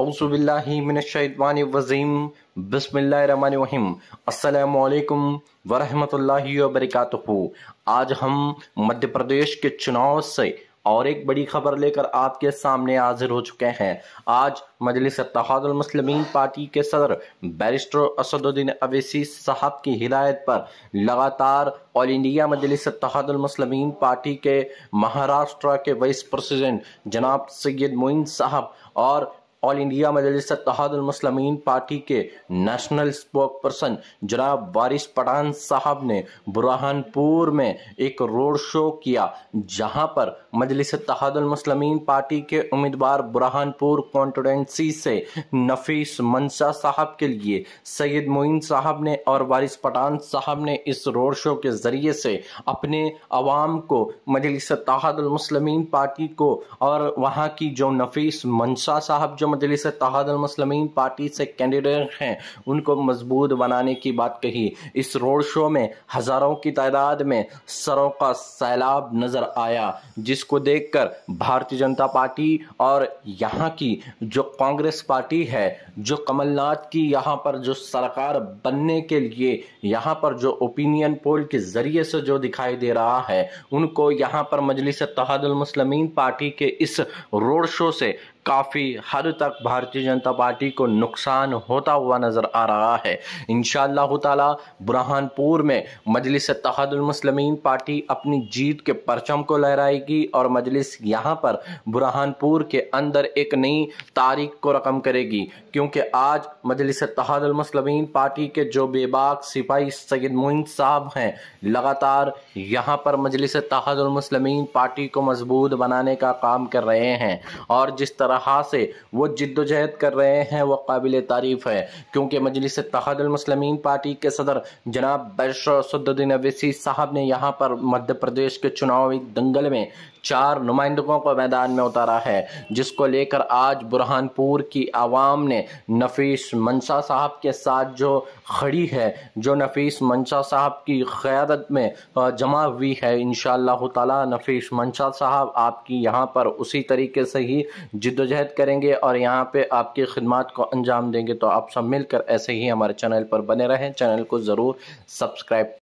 अवसुबिल्लाशवानवज़ीम बसमीम अल्लाम वरहमतुल्लाहि वबरकatuhu आज हम मध्य प्रदेश के चुनाव से और एक बड़ी खबर लेकर आपके सामने हाजिर हो चुके हैं आज मजलिस तहादमसलमिन पार्टी के सदर बैरिस्टर असदुद्दीन अवैसी साहब की हिदायत पर लगातार all India Majlis Ittehadul Muslimeen party के महाराष्ट्र के वाइस प्रेसिडेंट जनाब सैयद मोइन साहब और all India Majlis Ittehadul Muslimeen party के national spokesperson Waris Pathan साहब ने बुरहानपुर में एक रोड शो किया जहां पर मजलिस तहादमसलमिन पार्टी के उम्मीदवार बुरहानपुर कॉन्स्टिटेंसी से नफीस मनसा साहब के लिए सैयद मोइन साहब ने और वारिस पठान साहब ने इस रोड शो के ज़रिए से अपने आवाम को मजलिस तहादमसलमिन पार्टी को और वहाँ की जो नफीस मनसा साहब जो मजलिस तहदमसलमीन पार्टी से कैंडिडेट हैं उनको मजबूत बनाने की बात कही इस रोड शो में हज़ारों की तादाद में सरों का सैलाब नज़र आया जिसको देखकर भारतीय जनता पार्टी और यहाँ की जो कांग्रेस पार्टी है जो कमलनाथ की यहाँ पर जो सरकार बनने के लिए यहाँ पर जो ओपिनियन पोल के ज़रिए से जो दिखाई दे रहा है उनको यहाँ पर मजलिस तहदमसलमीन पार्टी के इस रोड शो से काफ़ी हद तक भारतीय जनता पार्टी को नुकसान होता हुआ नज़र आ रहा है इन ताला बुरहानपुर में मजलिस तहदुलमसलमिन पार्टी अपनी जीत के परचम को लहराएगी और मजलिस यहाँ पर बुरहानपुर के अंदर एक नई तारीख को रकम करेगी क्योंकि आज मजलिस तहदुलमसलमिन पार्टी के जो बेबाक सिपाही सैद मोइन साहब हैं लगातार यहाँ पर मजलिस तहदुलमसलमिन पार्टी को मजबूत बनाने का काम कर रहे हैं और जिस तरह तरह से वो जिद्दोजहद कर रहे हैं वह काबिल तारीफ़ है क्योंकि मजलिस तहदमसलमिन पार्टी के सदर जनाब बैशरसुद्दीन अवैसी साहब ने यहाँ पर मध्य प्रदेश के चुनावी दंगल में चार नुमाइंदों को मैदान में उतारा है जिसको लेकर आज बुरहानपुर की आवाम ने नफीस मंशा साहब के साथ जो खड़ी है जो नफीस मंशा साहब की क़्यादत में जमा हुई है इन ताला नफीस मंशा साहब आपकी यहाँ पर उसी तरीके से ही जिद जद्दोजहद करेंगे और यहाँ पे आपकी खिदमत को अंजाम देंगे तो आप सब मिलकर ऐसे ही हमारे चैनल पर बने रहें चैनल को ज़रूर सब्सक्राइब